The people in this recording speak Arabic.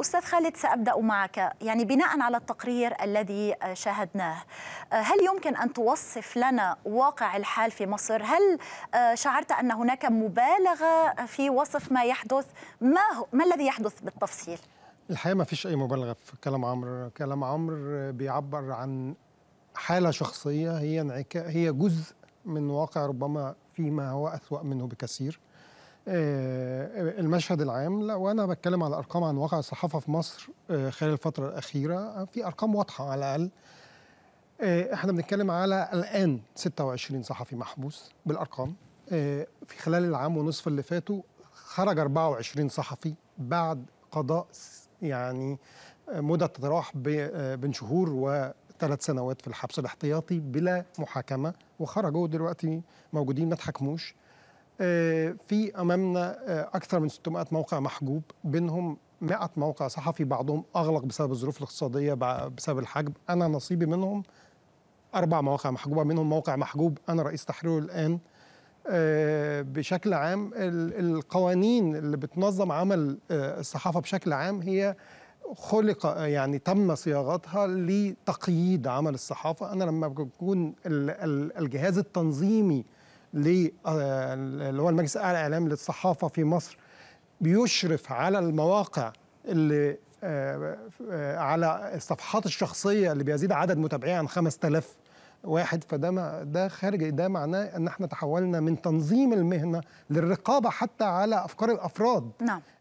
أستاذ خالد سأبدأ معك يعني بناء على التقرير الذي آه، شاهدناه آه، هل يمكن أن توصف لنا واقع الحال في مصر هل آه، شعرت أن هناك مبالغة في وصف ما يحدث ما, هو ما الذي يحدث بالتفصيل؟ الحقيقه ما فيش اي مبالغه في كلام عمرو كلام عمرو بيعبر عن حاله شخصيه هي انعكا هي جزء من واقع ربما فيما هو اسوا منه بكثير المشهد العام لا وانا بتكلم على ارقام عن واقع الصحافه في مصر آه، خلال الفتره الاخيره آه، في ارقام واضحه على الاقل آه، احنا بنتكلم على الان 26 صحفي محبوس بالارقام في خلال العام ونصف اللي فاتوا خرج 24 صحفي بعد قضاء يعني مدة تتراوح بين شهور وثلاث سنوات في الحبس الاحتياطي بلا محاكمة وخرجوا دلوقتي موجودين ما تحكموش آه، في امامنا آه، اكثر من 600 موقع محجوب بينهم 100 موقع صحفي بعضهم اغلق بسبب الظروف الاقتصاديه بسبب الحجب انا نصيبي منهم اربع مواقع محجوبه منهم موقع محجوب انا رئيس تحريره الان آه، بشكل عام القوانين اللي بتنظم عمل الصحافه بشكل عام هي خلق يعني تم صياغتها لتقييد عمل الصحافه انا لما بكون الجهاز التنظيمي آه، اللي هو المجلس الاعلى الاعلامي للصحافه في مصر بيشرف على المواقع اللي آه، آه، على الصفحات الشخصيه اللي بيزيد عدد متابعيها عن 5000 واحد فده ما ده خارج ده معناه ان احنا تحولنا من تنظيم المهنه للرقابه حتى على افكار الافراد نعم